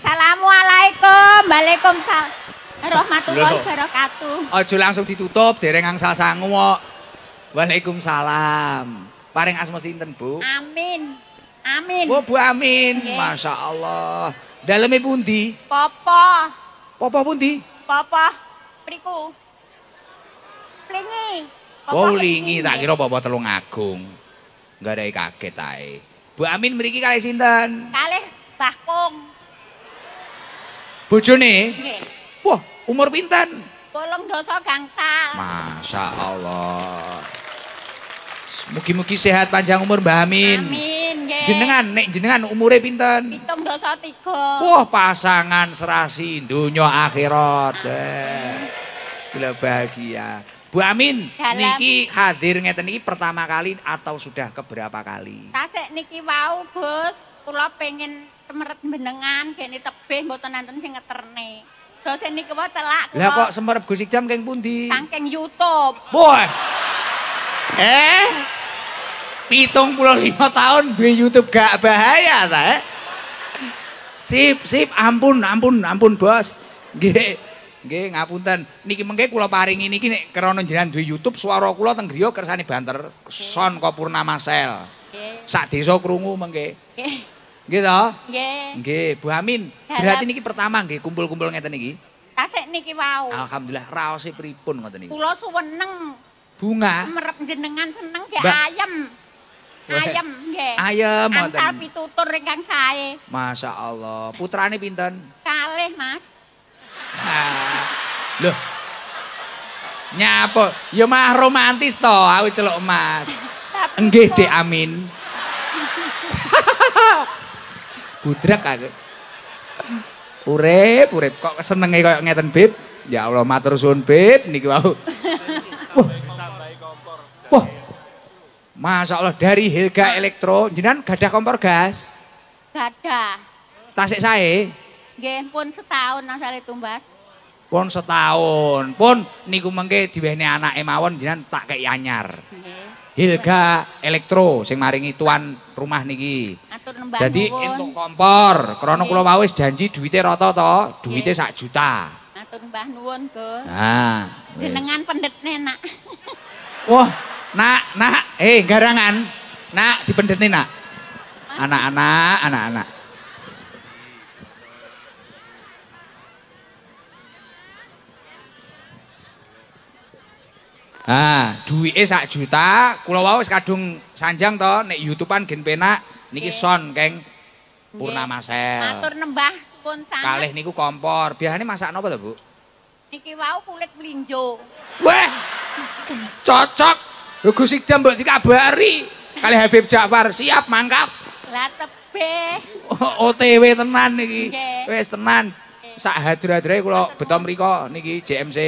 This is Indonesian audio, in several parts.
Assalamualaikum. Waalaikumsalam. Rahmatullahi wabarakatuh. Aja langsung ditutup dereng angsal sangu kok. Waalaikumsalam. Paring asma sinten, Bu? Amin. Amin. Oh, Bu Amin. Okay. Masya Allah. Daleme pundi? Popo. Popo pundi? Popo. Priku. Plingi. Popo oh, Tak kira Popo telung agung. Gak ada kaget, Bu Amin, meriki kali sinten? Kali. Bakung. Bojone? Nggih. Wah, umur pinten? dosa gangsal. Masya Allah. Mugi-mugi sehat panjang umur Mbak Amin. Amin, nggih. Jenengan nek jenengan umure pinten? 73. Wah, pasangan serasi dunia akhirat. Eh, gila bahagia. Bu Amin, Dalam. niki hadir ngeten niki pertama kali atau sudah keberapa kali? Tasik niki wau, bos, Kula pengen kemeret benengan kene tebih mboten nenten sing ngeterne. Dosen niku wae celak. Lah kok semerep Gusik Jam keng pundi? Saking YouTube. Boy. Eh. Pitung puluh lima tahun di YouTube gak bahaya ta? Eh? Sip, sip, ampun, ampun, ampun bos. Gih, gih, ngapunten. Niki mengke kula paringi niki nek krana jenengan duwe YouTube suara kula teng griya kersane banter. Son kok purnama sel. Sak desa krungu mengke. Nggih. Nggih gitu, to? Nggih. Nggih, Bu Amin. Berarti niki pertama nggih kumpul-kumpul ngeten niki. Tasik niki wau. Alhamdulillah raose pripun ngoten niki? Kula suweneng. Bunga. Merep jenengan seneng kayak ayam, ayam nggih. Ayam. ngoten. Angsal pitutur ingkang sae. Masya Allah. Putrane pinten? Kalih, Mas. Nah. Loh. Nyapa? Ya mah romantis to, aku celok Mas. Nggih, Dek Amin. budrek aku. Urip, urip kok senenge koyo ngeten, Bib. Ya Allah matur suwun, Bib, niki wau. Wah. Wah. Allah dari Hilga Elektro, jenengan gadah kompor gas? Gadah. Tasik sae? Nggih, pun setahun asale tumbas. Pun setahun. Pun niku mengke diwehne anak mawon jenengan tak kei anyar. Nggih. Hilga Elektro sing maringi tuan rumah niki. Atur nembang. Dadi entuk kompor, krana kula wau wis janji duwite rata to, duwite sak juta. Atur Mbah nuwun, Gus. Nah, jenengan pendetne, Nak. Wah, Nak, Nak, eh garangan. Nak dipendetne, Nak. Anak-anak, anak-anak. Ah, duwike sak juta, kula wau kadung sanjang to nek YouTube-an gen penak niki son, Kang. Purnama Sel. Matur nembah pun sanget. Kalih niku kompor. Biasane masak napa to, Bu? Niki wau kulit melinjo. Weh. Cocok. Yo Gusti Dam mbok dikabari. Kali Habib Ja'far siap mangkat. Lah tebe. OTW tenan niki. Wis tenan. Sak hadir-hadire kula beto mriko niki JMC.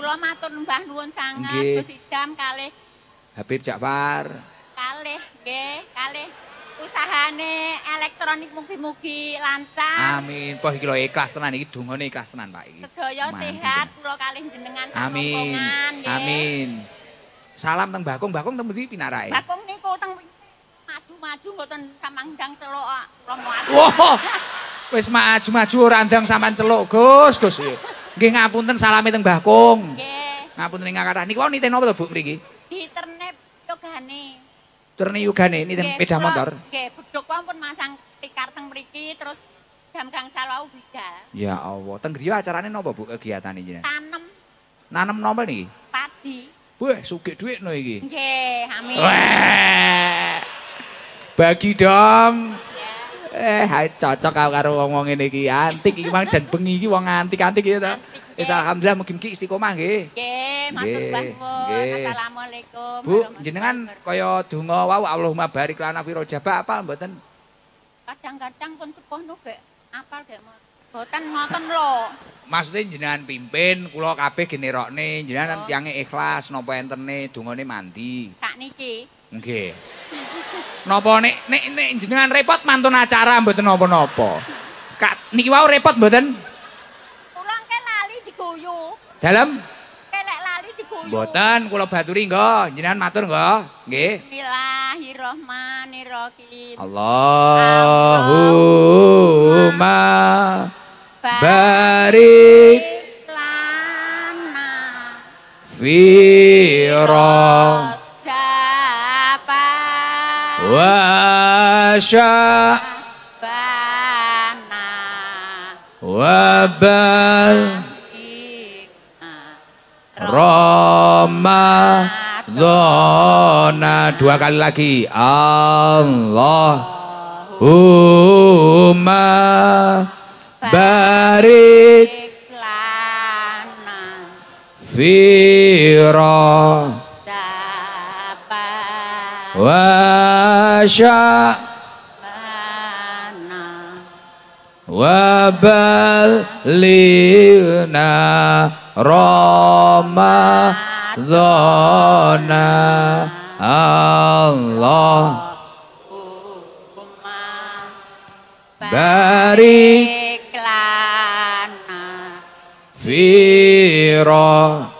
Kula matur mbah nuwun sanget Gus Idam kalih Habib Ja'far kalih nggih kalih usahane elektronik mugi-mugi lancar. Amin. Poh iki lho ikhlas tenan iki dungane ikhlas tenan Pak iki. Sedaya sehat kula kalih jenengan Amin. Amin. Salam teng Bakung, Bakung teng pundi pinarake? Bakung niku teng maju-maju mboten samangdang celok kula mau. Wis maju-maju randang sampean celuk, Gus, Gus. Nggih ngapunten salami teng Mbah Kung. Nggih. Ngapunten ing ngarah. Niku niten napa to, Bu, mriki? Diternep yogane. Terni yogane niten peda motor. Nggih, bedhok kuwi ampun masang tikar teng mriki terus jam gangsal salawu bidal. Ya Allah, teng griya acarane napa, Bu, kegiatan jenengan? Tanem. Nanem napa niki? Padi. Wah, sugih dhuwit no iki. Nggih, amin. Wah. Bagi dong. Eh, cocok kalau karo wong wong ini ki antik iki mang jan bengi iki wong antik antik iki ta. Eh, alhamdulillah mungkin ki isi koma nggih. Nggih, matur Bang. Assalamualaikum. Bu, jenengan kaya donga wau Allahumma barik lana fi rajaba apal mboten? Kadang-kadang pun sepuh nu gek apal gek mboten ngoten lho. Maksudnya jenengan pimpin kula kabeh generokne jenengan oh. ikhlas nopo entene dungane mandi. Tak niki. Nggih. Napa nek nek nek jenengan repot mantun acara mboten napa-napa. Kak niki wau repot mboten? Kurang ke lali diguyu. Dalem? Mboten, kula baturi nggih, jenengan matur nggih. Nggih. Bismillahirrahmanirrahim. Allahumma barik lana fi rahmatika. wasya bana wabal Ramadhana dua kali lagi Allahumma barik lana Firah wasya'lana wabalina zona Allah Bariklana Fira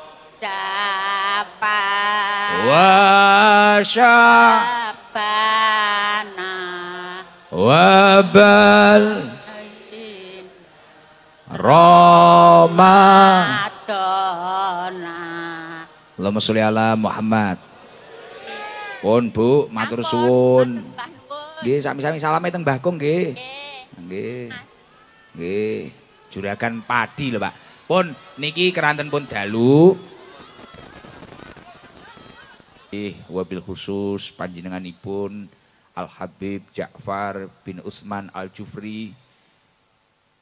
وشعبنا wabal Roma. Allahumma sholli ala Muhammad. Pun Bu, matur suwun. Nggih, sami-sami salame teng Mbah Kung nggih. Nggih. Nggih. Juragan padi lho, Pak. Pun niki keranten pun dalu Ih wabil khusus panjenenganipun Al Habib Ja'far bin Utsman Al Jufri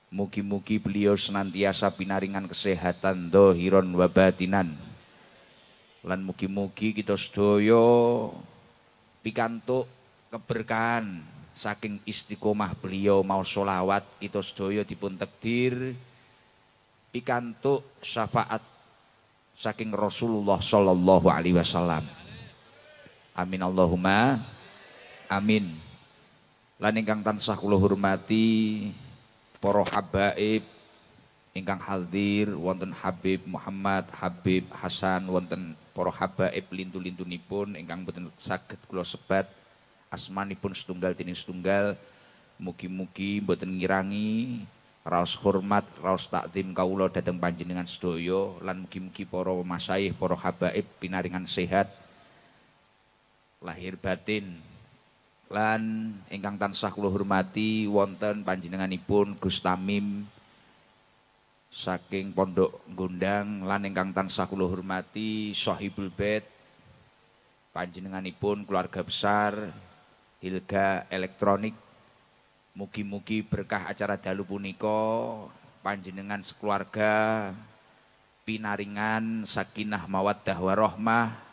Mugi-mugi beliau senantiasa pinaringan kesehatan dohiron wabatinan. Lan mugi-mugi kita sedoyo pikantuk keberkahan saking istiqomah beliau mau solawat kita sedoyo dipun tekdir pikantuk syafaat saking Rasulullah Shallallahu Alaihi Wasallam. Amin Allahumma. Amin. Lan ingkang tansah kula hormati para habaib ingkang hadir wonten Habib Muhammad Habib Hasan wonten para habaib lintu-lintunipun ingkang boten saged kula sebat asmanipun setunggal dening setunggal mugi-mugi boten ngirangi raos hormat raos takdim kawula dhateng panjenengan sedaya lan mugi-mugi para masayih para habaib pinaringan sehat lahir batin lan ingkang tansah kula hormati wonten panjenenganipun Gus Tamim saking Pondok Gondang lan ingkang tansah kula hormati Sohibul Bait panjenenganipun keluarga besar Hilga Elektronik mugi-mugi berkah acara dalu punika panjenengan sekeluarga pinaringan sakinah mawaddah warahmah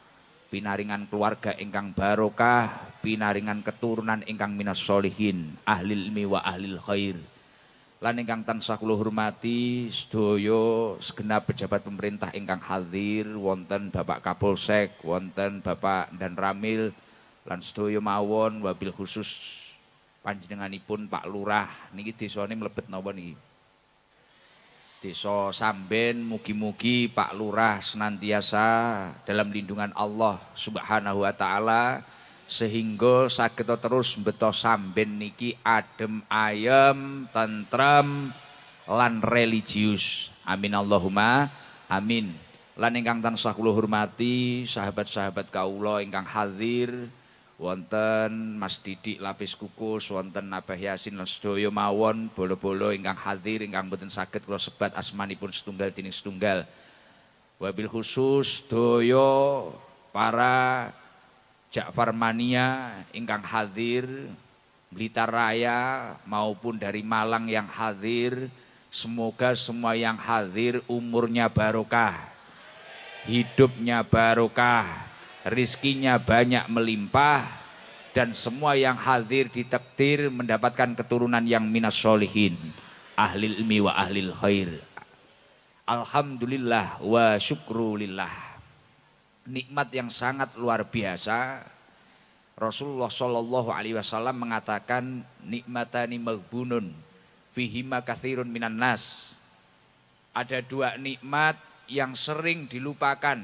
pinaringan keluarga ingkang barokah, pinaringan keturunan ingkang minas solihin, ahli ilmi wa ahli khair. Lan ingkang tansah kula hormati sedaya segenap pejabat pemerintah ingkang hadir wonten Bapak Kapolsek, wonten Bapak dan Ramil lan sedaya mawon wabil khusus panjenenganipun Pak Lurah niki desane mlebet napa niki? desa Samben mugi-mugi Pak Lurah senantiasa dalam lindungan Allah Subhanahu wa taala sehingga saged terus beto Samben niki adem ayem tentrem lan religius amin Allahumma amin lan ingkang tansah kula hormati sahabat-sahabat kaula ingkang hadir wonten Mas Didik lapis kukus wonten Abah Yasin lan mawon bolo-bolo ingkang hadir ingkang boten sakit kula sebat asmanipun setunggal dining setunggal wabil khusus doyo para Ja'far Mania ingkang hadir Blitar Raya maupun dari Malang yang hadir semoga semua yang hadir umurnya barokah hidupnya barokah rizkinya banyak melimpah, dan semua yang hadir ditakdir mendapatkan keturunan yang minas solihin, ahli ilmi wa ahli khair. Alhamdulillah wa syukrulillah. Nikmat yang sangat luar biasa. Rasulullah Shallallahu Alaihi Wasallam mengatakan nikmatani magbunun fihima kathirun minan nas. Ada dua nikmat yang sering dilupakan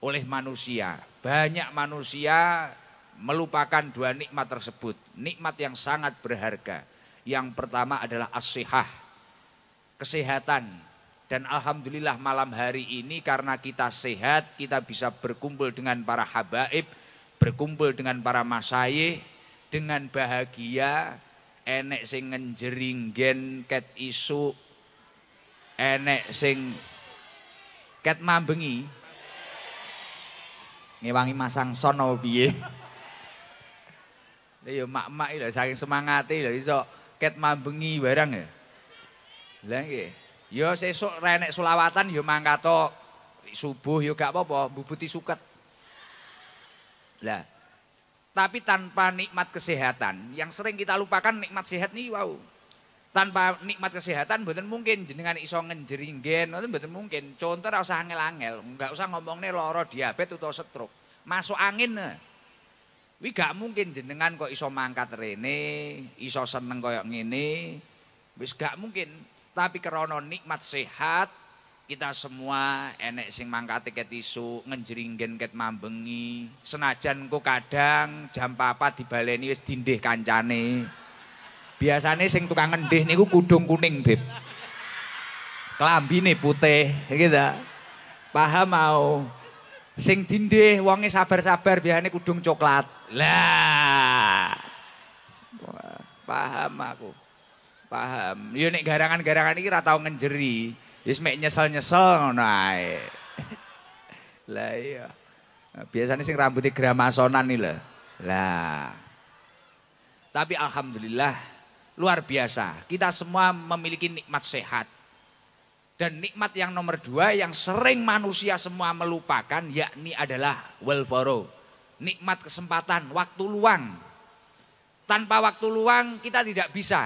oleh manusia. Banyak manusia melupakan dua nikmat tersebut. Nikmat yang sangat berharga. Yang pertama adalah asihah, kesehatan. Dan alhamdulillah malam hari ini karena kita sehat, kita bisa berkumpul dengan para habaib, berkumpul dengan para masayih, dengan bahagia, enek sing gen ket isu, enek sing ket mambengi, ngewangi masang sono biye, Lha ya yo mak-mak lho saking semangate lho iso ket mabengi barang ya. Lah nggih. Yo ya sesuk renek selawatan yo ya mangkat subuh yo gak apa-apa, bubuti suket. Lah, tapi tanpa nikmat kesehatan, yang sering kita lupakan nikmat sehat nih wow tanpa nikmat kesehatan betul mungkin jenengan iso ngenjeringgen itu betul mungkin. Contoh ora usah angel-angel, nggak usah ngomongnya loro diabetes atau stroke. Masuk angin. Eh. Wi gak mungkin jenengan kok iso mangkat rene, iso seneng koyok ngene. Wis gak mungkin. Tapi krono nikmat sehat, kita semua enek sing mangkat tiket isu, ngenjeringgen ket mambengi. Senajan kok kadang jam papa dibaleni wis dindih kancane. Biasanya sing tukang ngendih niku kudung kuning, Beb. nih putih, gitu. Paham mau. Sing dindih wonge sabar-sabar biasanya kudung coklat. Lah. Paham aku. Paham. yo ya nek garangan-garangan iki ra tau ngenjeri. Wis mek nyesel-nyesel ngono ae. Lah iya. Biasanya sing rambutnya gramasonan nih lah. Lah. Tapi alhamdulillah luar biasa. Kita semua memiliki nikmat sehat. Dan nikmat yang nomor dua yang sering manusia semua melupakan yakni adalah welfare. Nikmat kesempatan, waktu luang. Tanpa waktu luang kita tidak bisa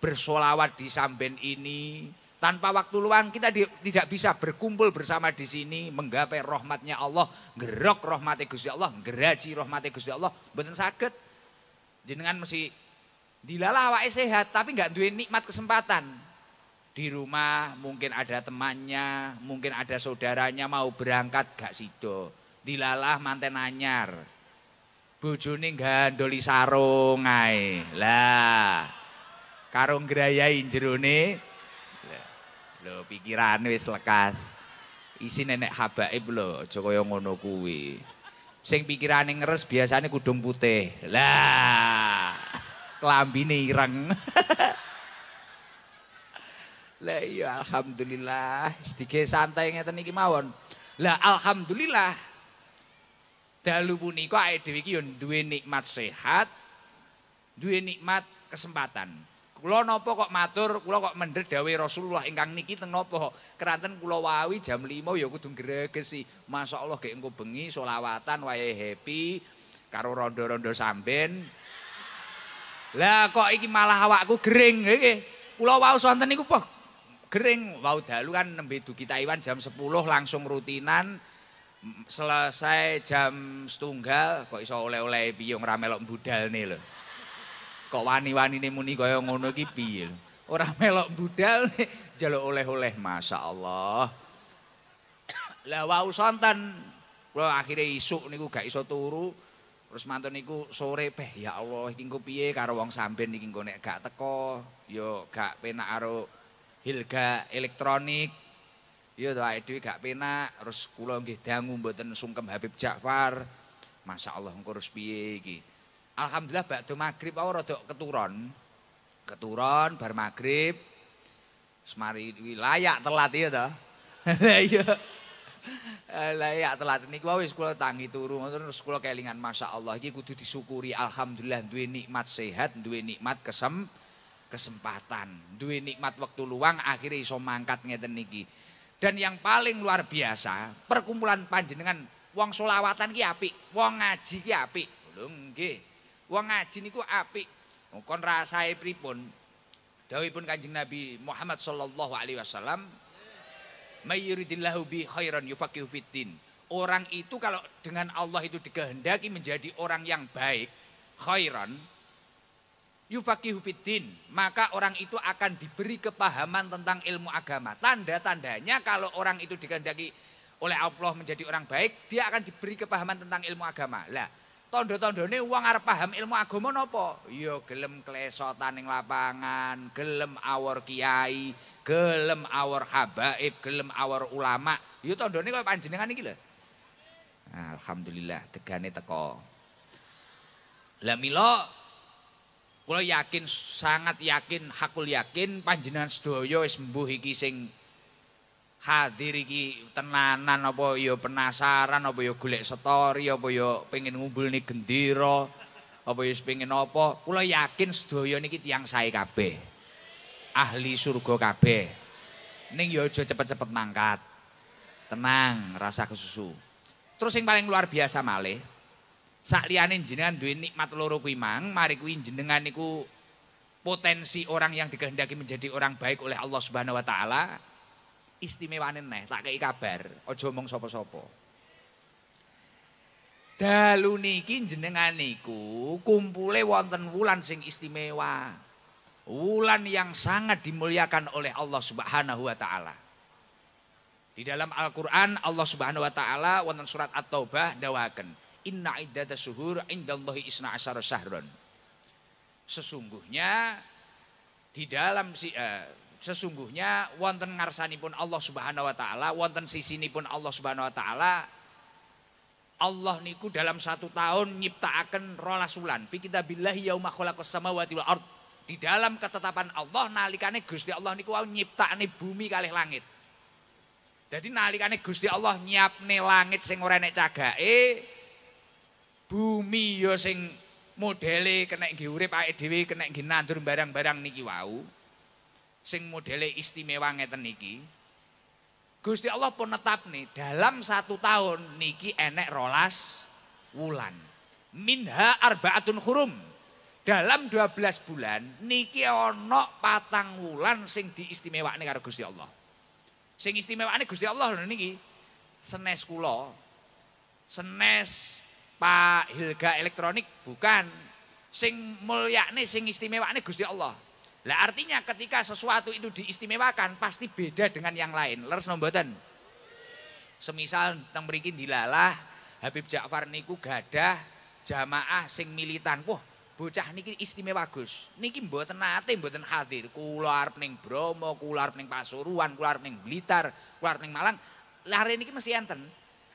bersolawat di samben ini. Tanpa waktu luang kita di, tidak bisa berkumpul bersama di sini. Menggapai rahmatnya Allah. Gerok rahmatnya Gusti Allah. Geraji rahmatnya Gusti Allah. Benar sakit. Jenengan mesti Dilalah awake sehat tapi nggak duwe nikmat kesempatan. Di rumah mungkin ada temannya, mungkin ada saudaranya mau berangkat gak sido. Dilalah manten anyar. Bojone gandoli sarung ae. Lah. karung gerayain jerone. Lho pikiran wis lekas. Isi nenek habaib lho, aja kaya ngono kuwi. Sing pikirane ngeres biasanya kudung putih. Lah lambine ireng. Lah iya alhamdulillah, sedike santai ngeten iki mawon. Lah alhamdulillah dalu punika awake dhewe iki ya duwe nikmat sehat, duwe nikmat kesempatan. Kula napa kok matur, kula kok mendhet dawuh Rasulullah ingkang niki teng napa? Keranten kula wawi jam 5 ya kudu gregesi. Masyaallah gek engko bengi selawatan wayahe happy karo rondo-rondo samben. Lah kok iki malah awakku gering iki. Kula wau sonten niku poh. Gering wau dalu kan nembe duki Taiwan jam 10 langsung rutinan selesai jam setunggal kok iso oleh-oleh piyong ra melok budalne lho. Kok wani-wanine muni kaya ngono iki piye lho. Ora melok budalne njaluk oleh-oleh masyaallah. Lah wau sonten kula akhire isuk niku gak iso turu. Terus mantu sore peh ya Allah iki engko piye karo wong samben iki engko nek gak teko Yo, ya gak penak karo hilga elektronik. Yo, ya to awake dhewe gak penak terus kula nggih dangu mboten sungkem Habib Ja'far. Masya Allah engko terus piye iki. Alhamdulillah bakdo maghrib, aku rada keturon. Keturon bar maghrib. Semari layak telat ya to. Lah iya. Eh, layak ya telat niku wis kula tangi turu terus masa kelingan masyaallah iki kudu disyukuri alhamdulillah duwe nikmat sehat, duwe nikmat kesem kesempatan, duwe nikmat waktu luang akhirnya iso mangkat ngeten niki. Dan yang paling luar biasa, perkumpulan panjenengan wong solawatan ki apik, wong ngaji ki apik. Lho nggih. Wong ngaji niku apik. Kon rasae pripun? Dawuhipun Kanjeng Nabi Muhammad sallallahu alaihi wasallam Mayyuridillahu bi khairan yufaqihu fiddin. Orang itu kalau dengan Allah itu dikehendaki menjadi orang yang baik, khairan, yufaqihu fiddin, maka orang itu akan diberi kepahaman tentang ilmu agama. Tanda-tandanya kalau orang itu dikehendaki oleh Allah menjadi orang baik, dia akan diberi kepahaman tentang ilmu agama. Lah, tondo ini uang arep paham ilmu agama nopo? Yo, ya, gelem klesotan yang lapangan, gelem awor kiai, gelem awar habaib, gelem awar ulama. Yo ini kau panjenengan ini gila. Nah, alhamdulillah tegane teko. Lah mila kulo yakin sangat yakin hakul yakin panjenengan sedoyo wis mbuh iki sing hadir iki tenanan apa yo ya penasaran apa yo ya golek story apa yo ya pengen nih gendiro apa yo pengen apa kula yakin sedoyo niki tiang saya kabeh ahli surga kabeh. Ning ya aja cepet-cepet mangkat. Tenang, rasa kesusu. Terus yang paling luar biasa malih, sak liyane jenengan duwe nikmat loro kuwi mang, mari kuwi jenengan niku potensi orang yang dikehendaki menjadi orang baik oleh Allah Subhanahu wa taala istimewane neh tak kei kabar, aja omong sapa-sapa. Dalu niki jenengan niku kumpule wonten wulan sing istimewa. Wulan yang sangat dimuliakan oleh Allah Subhanahu wa taala. Di dalam Al-Qur'an Allah Subhanahu wa taala wonten surat At-Taubah dawaken, "Inna iddatas suhur indallahi isna asyara sahron Sesungguhnya di dalam si, uh, sesungguhnya wonten ngarsanipun Allah Subhanahu wa taala, wonten sisinipun Allah Subhanahu wa taala Allah niku dalam satu tahun nyiptakan rolas wulan. Fi kitabillahi yauma khalaqas samawati wal ardh di dalam ketetapan Allah nalikane Gusti Allah niku wau nyiptakne bumi kalih langit. Jadi nalikane Gusti Allah nyiapne langit sing ora enek cagake, bumi yo ya sing modele kena nggih urip awake dhewe kena nggih nandur barang-barang niki wau. Sing modele istimewa ngeten niki. Gusti Allah pun netap nih dalam satu tahun niki enek rolas wulan. Minha arbaatun hurum dalam 12 bulan niki ono patang wulan sing diistimewakne karo Gusti Allah. Sing istimewakne Gusti Allah lho niki. Senes kula. Senes Pak Hilga elektronik bukan sing mulyakne sing istimewakne Gusti Allah. Lah artinya ketika sesuatu itu diistimewakan pasti beda dengan yang lain. Leres nomboten. Semisal teng mriki dilalah Habib Ja'far niku gadah jamaah sing militan. Wah, bocah niki istimewa Gus. Niki mboten nate mboten hadir. Kula arep ning Bromo, kula arep ning Pasuruan, kula arep ning Blitar, kula arep ning Malang. Lare niki mesti enten.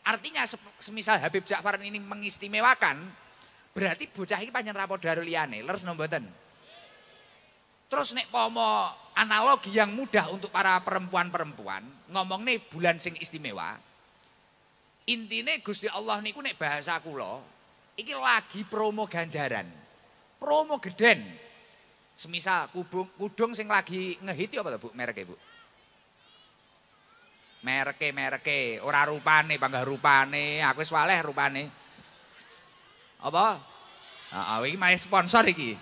Artinya semisal Habib Ja'far ini mengistimewakan, berarti bocah iki pancen rapo daro liyane, leres no mboten. Terus nek pomo analogi yang mudah untuk para perempuan-perempuan, ngomong nih bulan sing istimewa. Intine Gusti Allah niku nek bahasa kula, iki lagi promo ganjaran promo geden. Semisal kubung, kudung sing lagi ngehiti apa tuh Bu merek Bu? Mereke mereke ora rupane bangga rupane, aku swaleh rupane. Apa? Heeh, iki malah sponsor Eh,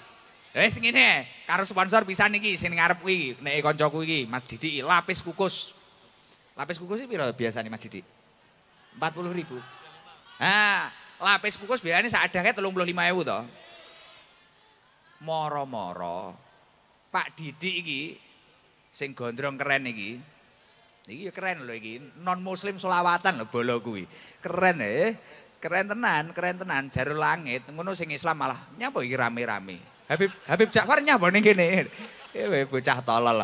Wis ngene, karo sponsor bisa iki sini ngarep kuwi, nek kancaku iki Mas Didi lapis kukus. Lapis kukus iki biasa nih Mas Didi? ribu. Nah, lapis kukus biasanya saat lima 35.000 to moro-moro Pak Didik iki sing gondrong keren iki. Iki ya keren lho iki, non muslim selawatan lho bolo kuwi. Keren eh. Keren tenan, keren tenan jaru langit. Ngono sing Islam malah nyapa iki rame-rame. Habib Habib Ja'far nyapa ning kene. Eh bocah tolol.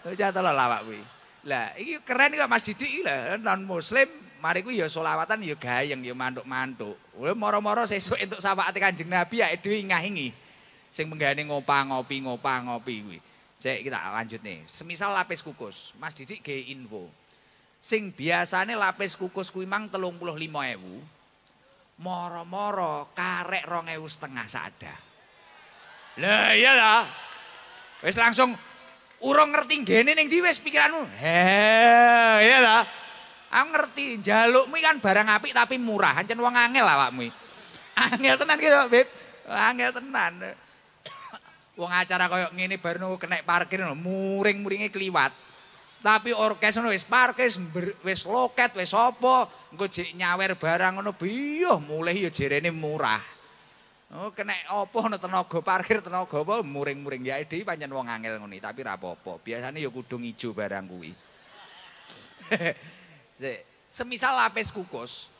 Bocah tolol awak kuwi. Lah, iki keren kok Mas Didik lho, non muslim mari ku ya selawatan ya gayeng ya mantuk-mantuk. Wah moro-moro sesuk entuk syafaat Kanjeng Nabi ya dhewe ngah Sing menggane ngopah ngopi ngopah ngopi gue, Cek kita lanjut nih. Semisal lapis kukus, Mas Didik ke info. Sing biasanya lapis kukus kuwi mang ewu, Moro-moro karek setengah saada. Lah iya lah. wes langsung urung ngerti gini neng di wes pikiranmu. Heh, iya lah. Aku ngerti jalukmu kan barang api tapi murah. hancur uang angel Mui. Angel tenan gitu, Beb. Angel tenan. Wong acara koyo ngene baru kena parkir muring muringnya keliwat, Tapi orkes ngono wis parkir, wis loket, wis apa, engko nyawer barang ngono biyo mulai ya jerene murah. Oh kena opo ngono tenaga parkir tenaga apa muring-muring ya dhewe pancen wong angel nih, tapi ra apa-apa. Biasane ya kudu ijo barang kuwi. Semisal lapis kukus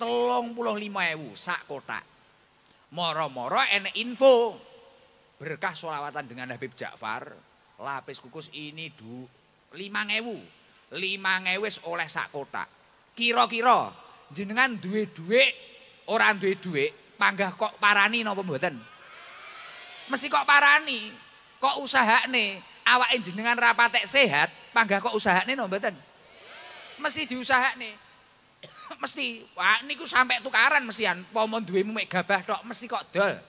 lima sak kotak. Moro-moro enek info berkah solawatan dengan Habib Ja'far, lapis kukus ini du, lima ngewu, lima ngewis oleh sak kota kiro, kira jenengan duwe-duwe, orang duwe-duwe, panggah kok parani nopo pembuatan Mesti kok parani, kok usaha nih, awak jenengan rapatek sehat, panggah kok usaha nih nopo pembuatan Mesti diusaha nih, mesti wah niku sampai tukaran mesian pomon duwe mek gabah tok mesti kok dol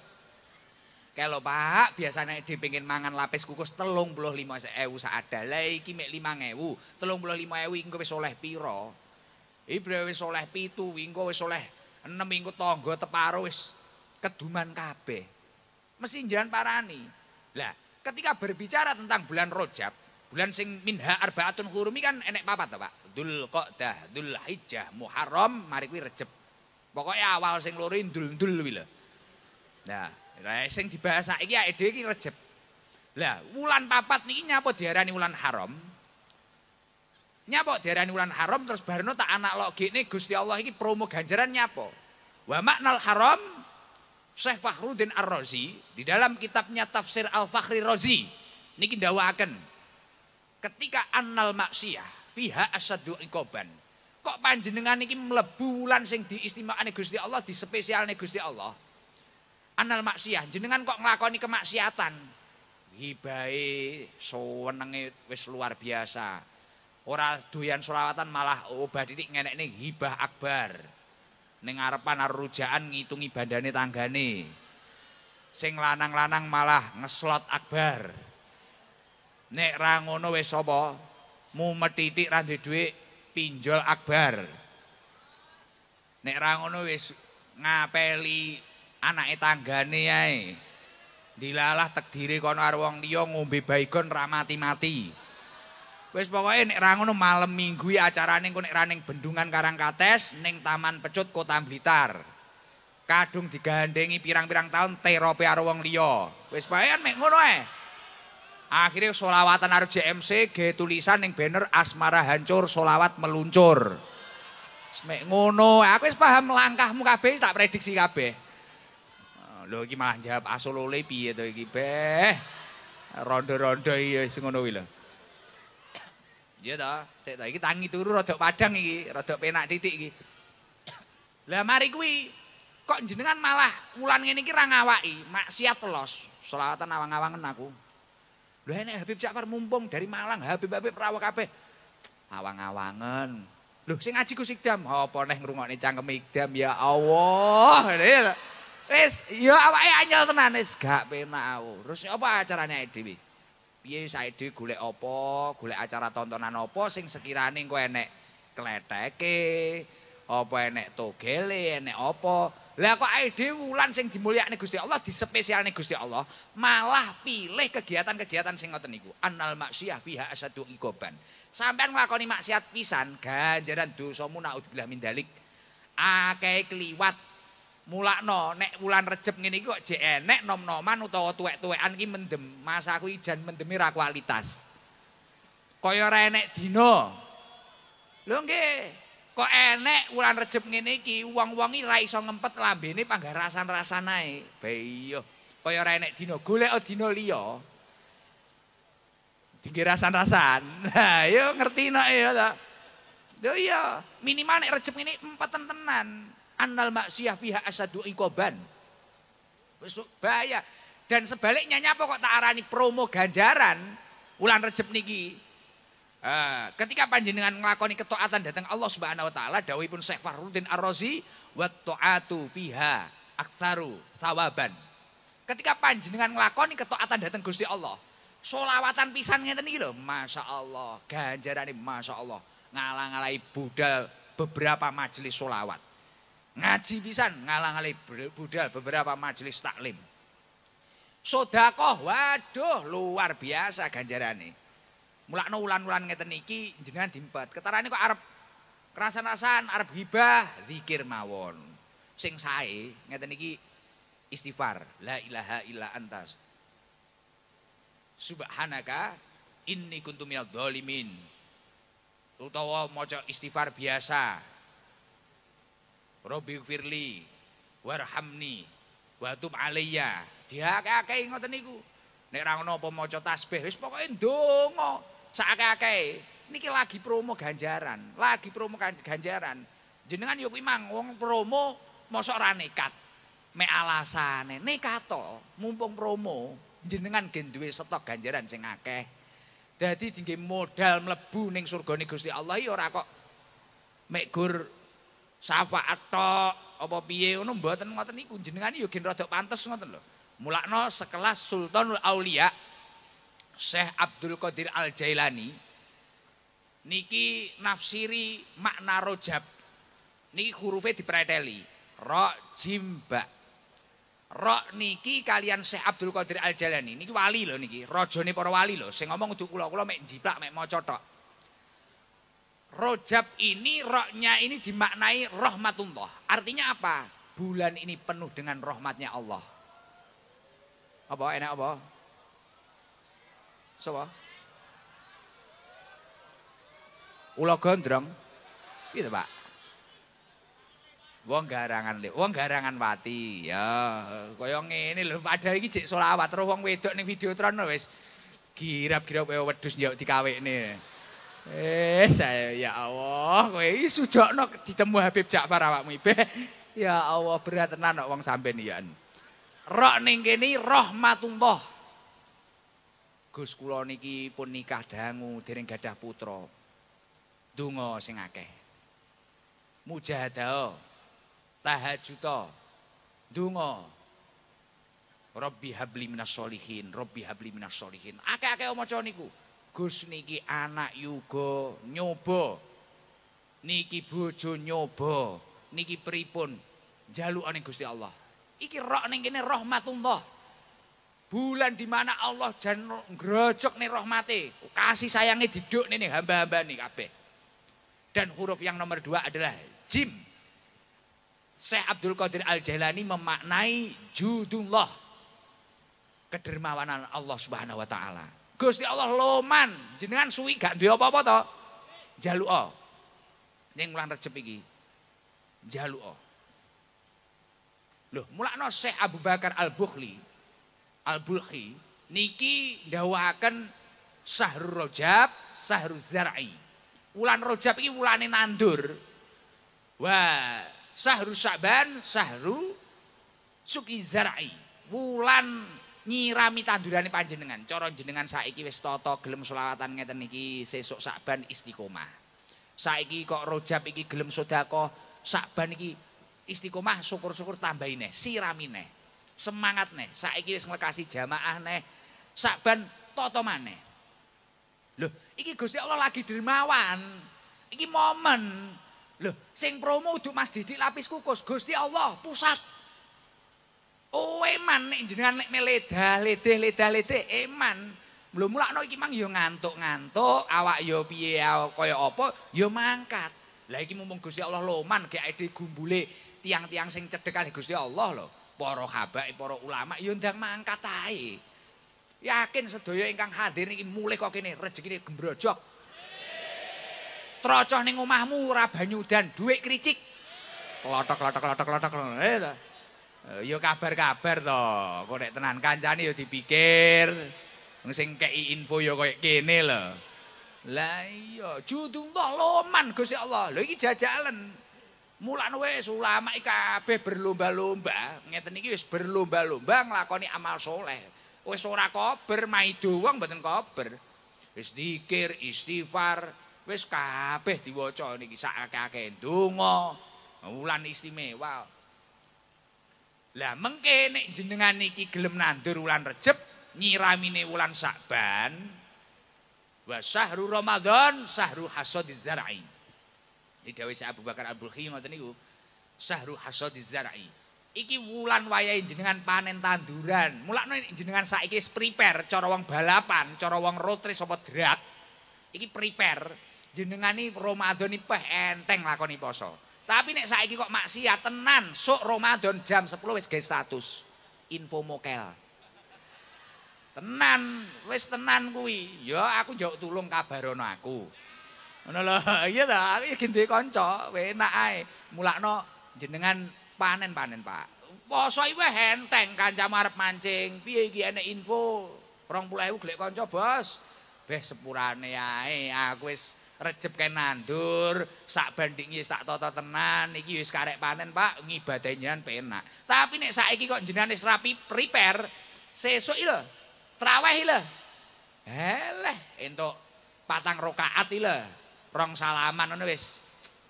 kalau pak, biasanya di pengen mangan lapis kukus telung puluh lima ewu saat Lah iki mek lima ewu. Telung puluh lima ewu engko wis oleh piro. Ibro wis oleh pitu, engko wis oleh enem, engko tangga teparo wis keduman kabeh. Mesti jalan parani. Lah, ketika berbicara tentang bulan Rojab, bulan sing minha arbaatun hurumi kan enek bapak tuh Pak. kok dah dul Hijjah, Muharram, mari kui Rejab. Pokoknya awal sing luring dul dul kuwi Nah, lah sing dibahas saiki ae dhewe iki Rejab. Lah wulan papat niki nyapa diarani wulan haram? Nyapa diarani wulan haram terus barno tak anak lo gini Gusti Allah iki promo ganjaran nyapa? Wa maknal haram Syekh Fakhruddin Ar-Razi di dalam kitabnya Tafsir Al-Fakhri Razi niki ndawaken ketika annal maksiyah fiha asadu iqoban kok panjenengan iki mlebu wulan sing diistimakane Gusti Allah di spesialne Gusti Allah anal maksiat. Jenengan kok ngelakoni kemaksiatan. Hibai sowenenge wis luar biasa. Ora doyan sholawatan malah obah titik ngenek nih hibah akbar. Ning ngarepan ngitungi bandane tanggane. Sing lanang-lanang malah ngeslot akbar. Nek ra ngono wis sapa? Mumet titik ra pinjol akbar. Nek ra ngono wis ngapeli anake tanggane ae. Dilalah tekdire kono karo wong liya ngombe baikon ra mati-mati. Wis pokoke nek ra ngono malam Minggu iki acarane engko nek raning bendungan Karangkates ning Taman Pecut Kota Blitar. Kadung digandengi pirang-pirang tahun terope karo wong liya. Wis paen mek ngono ae. Akhire selawatan karo JMC ge tulisan ning banner asmara hancur selawat meluncur. Wis mek ngono, aku wis paham langkahmu kabeh tak prediksi kabeh. Lho iki malah jawab asolole piye to iki, Beh. Rondo-rondo iya sing ngono kuwi lho. Iya ta, sik ta iki tangi turu rodok padang iki, rodok penak titik iki. Lah mari kuwi kok jenengan malah wulan ini kira ra ngawaki, maksiat telos. Selawatan awang awangan aku. Lho enek Habib Ja'far mumpung dari Malang, Habib-habib rawa kabeh. awang awangan Lho sing ngaji Gus Ikdam, apa neh ngrungokne cangkem Ikdam ya Allah. Iya Wis, ya awake anyel tenan wis gak penak aku. Terus apa acarane dhewe? Piye saiki golek apa, golek acara tontonan apa sing sekirane engko enek kletheke, apa enek togele, enek apa. Lah kok ae dhewe wulan sing dimulyakne Gusti Allah, dispesialne Gusti Allah, malah pilih kegiatan-kegiatan sing ngoten niku. Annal maksiyah fiha asadu iqoban. Sampeyan nglakoni maksiat pisan, ganjaran dosamu naudzubillah min dalik. Akeh kliwat mulak mulakno nek wulan recep ngene iki kok jek enek nom-noman utawa tuwek-tuwekan iki mendem. Masa aku ijan mendemi ra kualitas. Kaya renek enek dina. Lho nggih, kok enek wulan recep ngene iki wong-wong iki ra iso ngempet lambene panggah rasan ae. Bayo, iya. kaya renek dino, gule o dino liyo, Tinggi rasan-rasan. Nah, yo iya ngerti nak ya ta. doya, minimal nek recep ngene empat tenan. Annal maksiyah fiha asadu ikoban. Bahaya. Dan sebaliknya nyapa kok tak arani promo ganjaran ulan rejep niki. ketika panjenengan ngelakoni ketaatan datang Allah Subhanahu wa taala pun Syekh Farudin Ar-Razi wa taatu fiha aktsaru sawaban. Ketika panjenengan ngelakoni ketaatan datang Gusti Allah, solawatan pisan ngeten iki lho, Masya Allah, ganjarane Masya Allah ngalang ngalai budal beberapa majelis solawat. Ngaji pisan ngalang-ali budal beberapa majelis taklim. Sodakoh, waduh luar biasa Ganjaran ini, Mulakno ulan-ulan ngeten iki jangan dimpat. Ketarane kok Arab kerasan-rasan, Arab hibah, zikir mawon. Sing sae ngeten iki istighfar. La ilaha illa antas. Subhanaka inni kuntu dolimin, zalimin. Utawa maca istighfar biasa, Robi firli warhamni Watub tub dia kakek akeh ngoten niku. Nek ra ono apa maca tasbih wis pokoke ndonga Niki lagi promo ganjaran, lagi promo kan-, ganjaran. Jenengan yo ya kuwi wong promo mau seorang nekat. Me alasane mumpung promo jenengan gen stok ganjaran sing akeh. tinggi modal mlebu ning surgane Gusti Allah ya ora kok mek syafaat tok apa piye ngono mboten ngoten niku jenengan yo gen rada pantes ngoten lho. Mulakno sekelas Sultanul Aulia Syekh Abdul Qadir Al Jailani niki nafsiri makna rojab niki hurufnya dipreteli ro jimba ro niki kalian Syekh Abdul Qadir Al Jailani niki wali lho niki rajane para wali lho sing ngomong kudu kula kula mek jiplak mek maca tok Rojab ini, roknya ini dimaknai rahmatullah. Artinya apa? Bulan ini penuh dengan rahmatnya Allah. Apa enak apa? Sapa? Ulo gondrong. Gitu, Pak. Wong garangan lek, wong garangan wati. Ya, kaya ngene lho, padahal iki jek selawat terus wong wedok ning videotron wis girap-girap wedhus njuk dikawekne. Eh, saya ya Allah, kowe iki sujokno ditemu Habib Ja'far awakmu ibe. Ya Allah, berat tenan kok wong sampean ya. Rok ning kene rahmatullah. Gus kula niki pun nikah dangu dereng gadah putra. Donga sing akeh. Mujahadah. Tahajuta. Donga. Rabbi habli minas solihin, Rabbi habli minas solihin. Akeh-akeh maca niku. Gus niki anak Yugo nyoba. Niki bojo nyoba. Niki pripun jalukane Gusti Allah. Iki roh ning kene rahmatullah. Bulan di mana Allah jan ngrojok nih rahmate, kasih sayangnya diduk nih, nih hamba-hamba nih kabeh. Dan huruf yang nomor dua adalah jim. Syekh Abdul Qadir Al-Jailani memaknai judullah. Kedermawanan Allah Subhanahu wa taala. Gusti ya Allah loman, jenengan suwi gak duwe apa-apa to? Jaluka. Ning wulan Rejab iki. Jaluka. Loh, mulakno Syekh Abu Bakar Al-Bukhli al bukhli niki ndawuhaken Sahrul Rajab, Sahrul Zar'i. Wulan Rajab iki wulane nandur. Wah, Sahrul Sa'ban, Sahrul Suki Zar'i. Wulan nyirami tandurane panjenengan. Cara jenengan saiki wis tata gelem selawatan ngeten niki sesuk Sakban istiqomah. Saiki kok rojab iki gelem sedekah, Sakban iki istiqomah syukur-syukur tambahin neh, sirami neh. Semangat neh. Saiki wis nglekasi jamaah neh. Sakban tata maneh. Loh, iki Gusti Allah lagi dermawan. Iki momen. Loh, sing promo udu Mas Didik lapis kukus, Gusti Allah pusat Oh eman nek jenengan nek meleda ledeh ledeh ledeh eman belum mulakno iki mang ya ngantuk ngantuk awak ya piye kaya apa ya mangkat lah iki mumpung Gusti Allah loman gak ide gumbule tiang-tiang sing cedhek kali Gusti Allah lho para habaik para ulama yo ndang mangkat ae yakin sedaya ingkang hadir iki mulih kok kene rezekine gembrojok trocoh ning omahmu ora banyudan dhuwit kricik klotok klotok klotok klotok eh Eh, ya kabar-kabar to, kok nek tenan kancane ya dipikir. Wong sing kei info ya koyo kene lho. Lah iya, judung to loman Gusti Allah. Lho iki jajalen. Mulane wis ulama kabeh berlomba-lomba, ngeten iki wis berlomba-lomba nglakoni amal soleh. Wis ora kober maido wong mboten kober. Wis dikir, istighfar, wis kabeh diwaca niki sak akeh-akeh donga. Wulan istimewa. Wow. Lah mengke nek jenengan iki gelem nandur wulan Recep, nyiramine wulan Sa'ban. Wa sahru Ramadan sahru hasadiz zar'i. Di dawuh Abu Bakar Abdul Khi ngoten niku, sahru hasadiz zar'i. Iki wulan wayahe jenengan panen tanduran. Mulane jenengan saiki wis prepare cara wong balapan, cara wong rotres apa drag. Iki prepare jenengan iki Ramadan iki peh enteng lakoni poso. Tapi nek saiki kok maksiat tenan, sok Ramadan jam 10 wis ge status info mokel. Tenan, wis tenan kuwi. Ya aku njok tulung kabarono aku. Ngono lho, iya ta, aku gendhe kanca, enak ae. Mulakno jenengan panen-panen, Pak. Poso iki wae enteng kancamu arep mancing. Piye iki enek info? 20.000 glek kanca, Bos. Beh sepurane ae, aku wis Recep kayak nandur, sak bandingi sak toto tenan, iki wis karek panen, Pak, ngibadah jenengan penak. Tapi nek iki kok jenengan serapi prepare, sesuk lho, traweh lho. Eleh, entuk patang rokaat lho. Rong salaman ngono wis.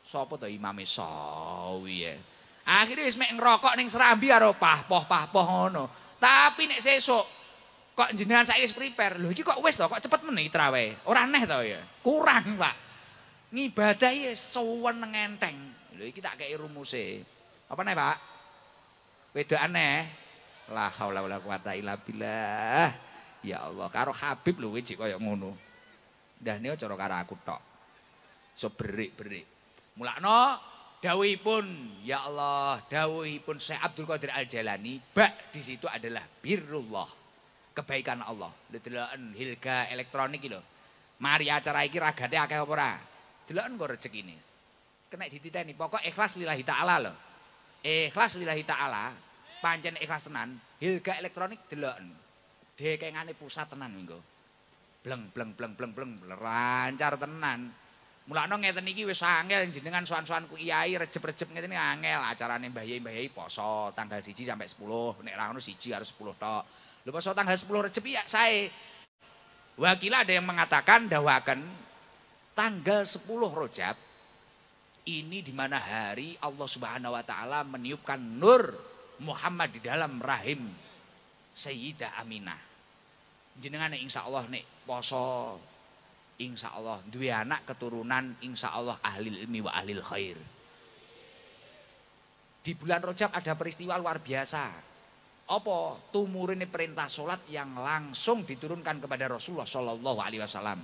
Sopo to imami sawi ya. Akhirnya wis mek ngerokok ning serambi aro pah-poh-pah-poh ngono. Tapi nek sesuk kok jenengan saya is prepare. loh ini kok wes toh kok cepet meni teraweh. Orang aneh toh ya. Kurang, Pak. Ngibadah ya seweneng enteng. loh ini tak kayak rumuse. Apa nih, Pak? Beda aneh. La haula wala quwata illa billah. Ya Allah, karo Habib lho jek kaya ngono. Ndahne cara karo aku tok. So berik-berik. Mulakno dawuhipun ya Allah, dawuhipun Syekh Abdul Qadir Al-Jalani, bak di situ adalah birrullah kebaikan Allah. Deloken hilga elektronik lho. Mari acara iki ragate akeh apa ora? Deloken kok rezekine. Kena dititeni pokok ikhlas lillahi taala lho. Ikhlas lillahi taala pancen ikhlas tenan, hilga elektronik kayak Dekengane pusat tenan minggu. Bleng bleng bleng bleng bleng lancar tenan. Mulane ngeten iki wis angel jenengan sowan-sowan ku iai rejep-rejep ngeten angel acarane Mbah Yai Mbah Yai poso tanggal 1 sampai 10 nek ra ngono 1 harus 10 tok. Lupa soal tanggal 10 Recep ya saya. wakil ada yang mengatakan dakwakan tanggal 10 Rojab ini di mana hari Allah Subhanahu wa taala meniupkan nur Muhammad di dalam rahim Sayyidah Aminah. Jenengan insya Allah nih poso insya Allah dua anak keturunan insya Allah ahli ilmi wa ahli khair. Di bulan Rojab ada peristiwa luar biasa apa tumurine perintah salat yang langsung diturunkan kepada Rasulullah sallallahu alaihi wasallam.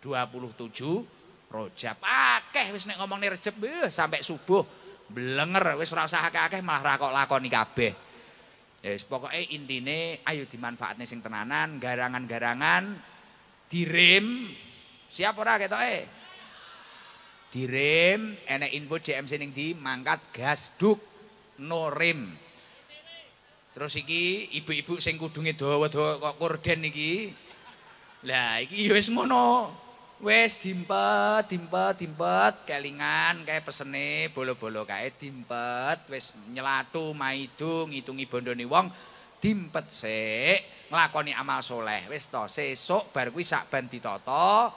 27 Rojab. Akeh wis nek ngomongne Rejab eh, sampai subuh blenger wis ora usah akeh malah rakok lakoni kabeh. Wis yes, pokoke intine ayo dimanfaatne sing tenanan, garangan-garangan direm siap ora Eh, Direm enak info JMC ning di mangkat gas duk norim. Terus iki ibu-ibu sing kudunge dawa-dawa kok korden iki. Lah iki ya wis ngono. Wis dimpet, dimpet, dimpet kelingan kae pesene bolo-bolo kae dimpet, wis nyelatu maido ngitungi bondone wong dimpet sik nglakoni amal soleh wis to sesuk bar kuwi saben ditata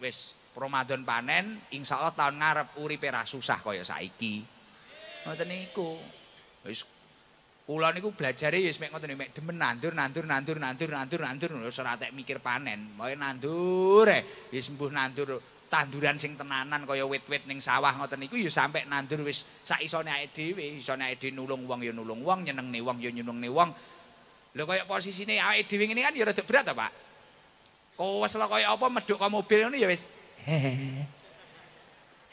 wis Ramadan panen insyaallah tahun ngarep uripe ra susah kaya saiki. Ngoten niku. Wis Kula niku belajare wis mek ngoten mek demen nandur nandur nandur nandur nandur nandur wis ora mikir panen. Mbok nandur eh wis mbuh nandur tanduran sing tenanan kaya wit-wit ning sawah ngoten niku ya sampe nandur wis saisone awake dhewe, isone awake dhewe nulung wong ya nulung wong, nyenengne wong ya nyenengne wong. Lho kaya posisine awake dhewe ngene kan ya rada berat ta, Pak? Kowe lho kaya apa meduk ka mobil ngono ya wis. Hehehe.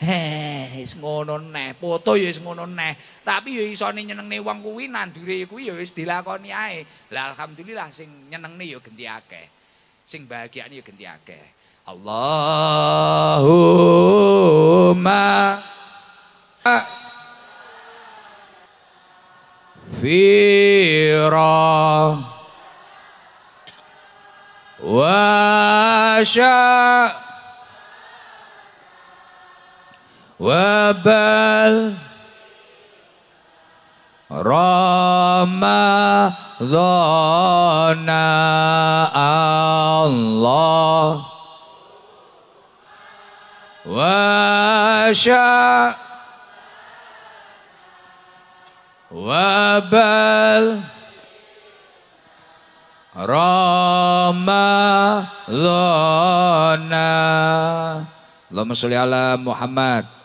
Heh, wis ngono neh, foto ya wis ngono neh. Tapi ya isone nyenengne wong kuwi nandure ya kuwi ya wis dilakoni ae. Lah alhamdulillah sing nyenengne ya genti akeh. Sing bahagiane ya genti akeh. Allahumma fira wa sya' وبل رمضان الله وشاء وبل رمضان اللهم صل على محمد